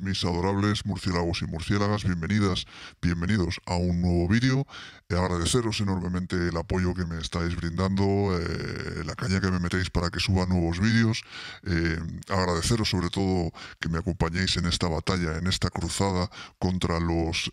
mis adorables murciélagos y murciélagas, bienvenidas, bienvenidos a un nuevo vídeo. Eh, agradeceros enormemente el apoyo que me estáis brindando, eh, la caña que me metéis para que suba nuevos vídeos. Eh, agradeceros sobre todo que me acompañéis en esta batalla, en esta cruzada contra los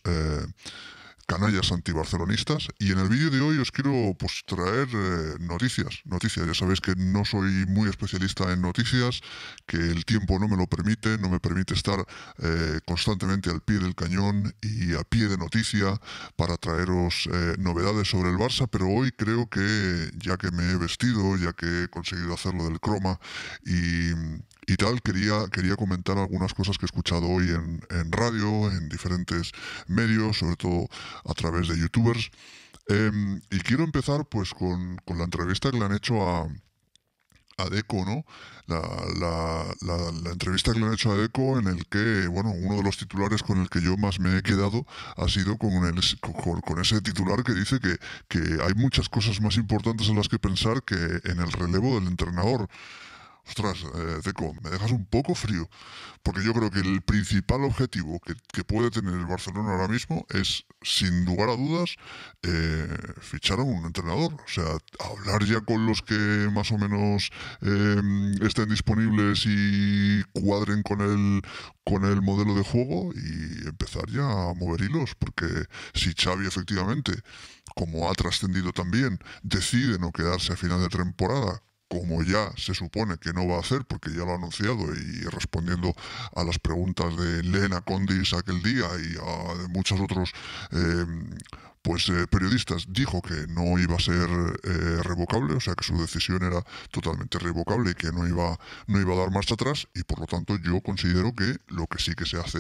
canallas antibarcelonistas. Y en el vídeo de hoy os quiero pues, traer eh, noticias. Noticias, ya sabéis que no soy muy especialista en noticias, que el tiempo no me lo permite, no me permite estar eh, constantemente al pie del cañón y a pie de noticia para traeros eh, novedades sobre el Barça, pero hoy creo que ya que me he vestido, ya que he conseguido hacerlo del croma y y tal, quería, quería comentar algunas cosas que he escuchado hoy en, radio, en diferentes medios, sobre todo a través de youtubers. Em, y quiero empezar pues con, la entrevista que le han hecho a, a Deco, ¿no? La, la, entrevista que le han hecho a Deco en el que, bueno, uno de los titulares con el que yo más me he quedado ha sido con, el, con, con ese titular que dice que, que hay muchas cosas más importantes en las que pensar que en el relevo del entrenador ostras, eh, me dejas un poco frío, porque yo creo que el principal objetivo que, puede tener el Barcelona ahora mismo es, sin lugar a dudas, eh, fichar a un entrenador, o sea, hablar ya con los que más o menos eh, estén disponibles y cuadren con el, con el modelo de juego y empezar ya a mover hilos, porque si Xavi efectivamente, como ha trascendido también, decide no quedarse a final de temporada, como ya se supone que no va a hacer, porque ya lo ha anunciado y respondiendo a las preguntas de Elena Condis aquel día y a muchos otros eh, pues eh, periodistas dijo que no iba a ser eh, revocable, o sea que su decisión era totalmente revocable y que no iba, no iba a dar marcha atrás y por lo tanto yo considero que lo que sí que se hace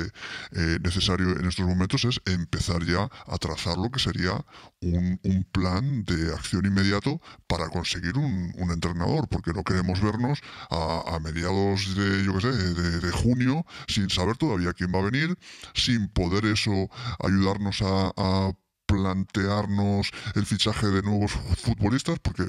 eh, necesario en estos momentos es empezar ya a trazar lo que sería un, un plan de acción inmediato para conseguir un, entrenador, porque no queremos vernos a, mediados de, yo qué sé, de, junio sin saber todavía quién va a venir, sin poder eso ayudarnos a plantearnos el fichaje de nuevos futbolistas, porque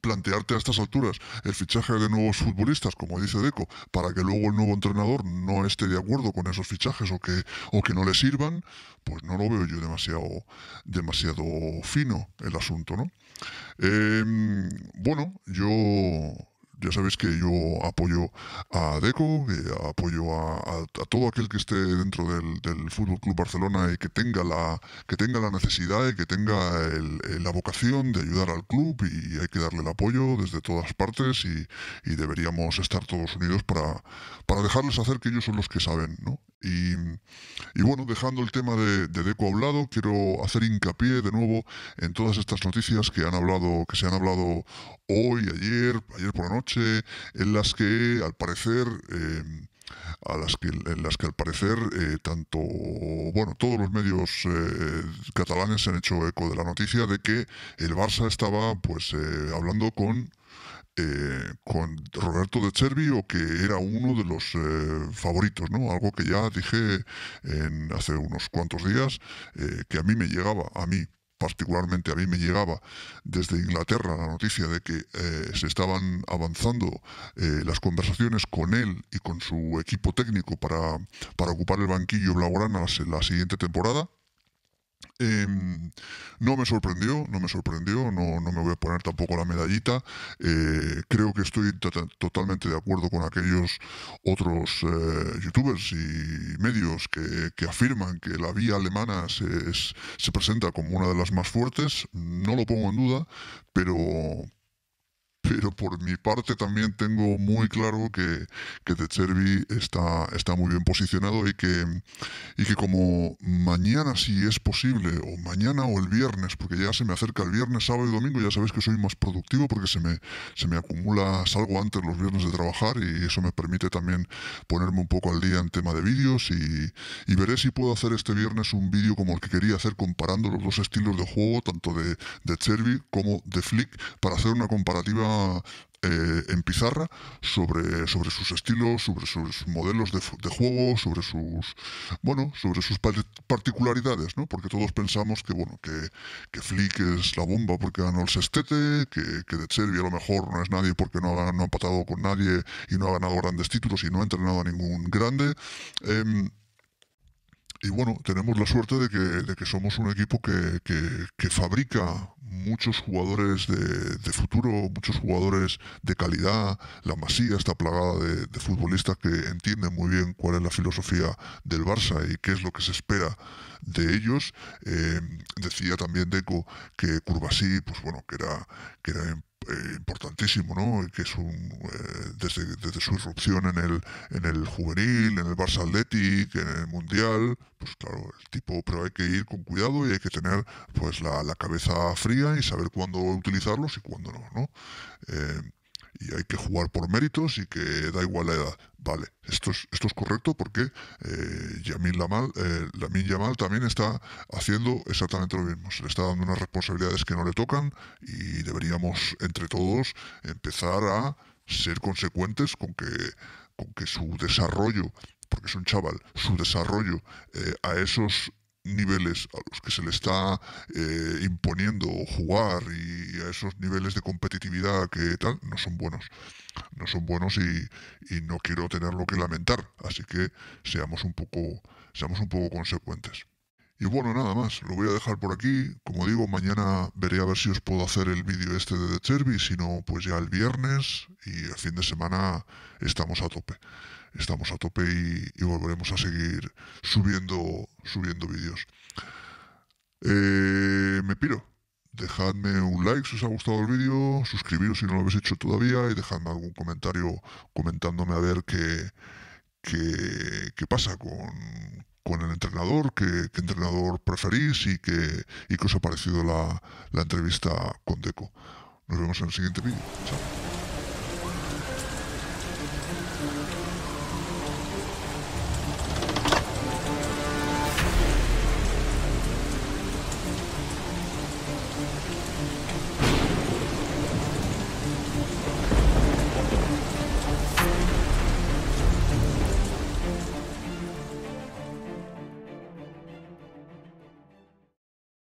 plantearte a estas alturas el fichaje de nuevos futbolistas, como dice Deco, para que luego el nuevo entrenador no esté de acuerdo con esos fichajes o que, o que no le sirvan, pues no lo veo yo demasiado, demasiado fino el asunto, ¿no? Em, bueno, yo ya sabéis que yo apoyo a Deco, apoyo a, todo aquel que esté dentro del, del Fútbol Club Barcelona y que tenga la, que tenga la necesidad y que tenga eh, la vocación de ayudar al club y hay que darle el apoyo desde todas partes y, deberíamos estar todos unidos para, para dejarles hacer que ellos son los que saben, ¿no? Y, bueno, dejando el tema de, Deco a quiero hacer hincapié de nuevo en todas estas noticias que han hablado, que se han hablado hoy, ayer, ayer por la noche, en las que al parecer eh, a las que, en las que al parecer eh, tanto bueno todos los medios eh, catalanes se han hecho eco de la noticia de que el Barça estaba pues hablando con eh, con Roberto de Cervi o que era uno de los eh, favoritos, ¿no? Algo que ya dije en, hace unos cuantos días eh, que a mí me llegaba, a mí particularmente a mí me llegaba desde Inglaterra la noticia de que se estaban avanzando las conversaciones con él y con su equipo técnico para, para ocupar el banquillo Blaugrana la siguiente temporada. Em, no me sorprendió, no me sorprendió, no, no, me voy a poner tampoco la medallita. Eh, creo que estoy totalmente de acuerdo con aquellos otros eh, youtubers y medios que, afirman que la vía alemana se, se presenta como una de las más fuertes. No lo pongo en duda, pero pero por mi parte también tengo muy claro que, que Cherby está, está muy bien posicionado y que, y que como mañana si es posible, o mañana o el viernes, porque ya se me acerca el viernes, sábado y domingo, ya sabéis que soy más productivo porque se me, se me acumula, salgo antes los viernes de trabajar y eso me permite también ponerme un poco al día en tema de vídeos y, veré si puedo hacer este viernes un vídeo como el que quería hacer comparando los dos estilos de juego, tanto de, de Cherby como de Flick, para hacer una comparativa eh, en pizarra sobre, sobre sus estilos, sobre sus modelos de, juego, sobre sus bueno, sobre sus particularidades, ¿no? Porque todos pensamos que bueno, que, Flick es la bomba porque ganó el Sestete que, que De Serbia a lo mejor no es nadie porque no ha, no ha empatado con nadie y no ha ganado grandes títulos y no ha entrenado a ningún grande. Em, y bueno, tenemos la suerte de que, somos un equipo que, fabrica muchos jugadores de, futuro, muchos jugadores de calidad. La Masía está plagada de, futbolistas que entienden muy bien cuál es la filosofía del Barça y qué es lo que se espera de ellos. Eh, decía también Deco que Curvasí, pues bueno, que era, que era eh, importantísimo, ¿no? que es un, eh, desde, su irrupción en el, en el juvenil, en el Barça Athletic, en el Mundial, pues claro, el tipo, pero hay que ir con cuidado y hay que tener pues la, cabeza fría y saber cuándo utilizarlos y cuándo no, ¿no? Eh, y hay que jugar por méritos y que da igual la edad. Vale, esto es, esto es correcto porque eh, eh, Lamin Yamal también está haciendo exactamente lo mismo. Se le está dando unas responsabilidades que no le tocan y deberíamos entre todos empezar a ser consecuentes con que, con que su desarrollo, porque es un chaval, su desarrollo eh, a esos niveles a los que se le está eh, imponiendo jugar y a esos niveles de competitividad que tal no son buenos no son buenos y, no quiero tenerlo que lamentar. Así que seamos un poco, seamos un poco consecuentes. Y bueno, nada más, lo voy a dejar por aquí. Como digo, mañana veré a ver si os puedo hacer el vídeo este de The Cherby, si no, pues ya el viernes y el fin de semana estamos a tope. Estamos a tope y, volveremos a seguir subiendo, subiendo vídeos. Eh, me piro dejadme un like si os ha gustado el vídeo, suscribiros si no lo habéis hecho todavía y dejadme algún comentario comentándome a ver qué, qué, qué pasa con, con, el entrenador, qué, entrenador preferís y qué, y qué os ha parecido la, la entrevista con Deco. Nos vemos en el siguiente vídeo.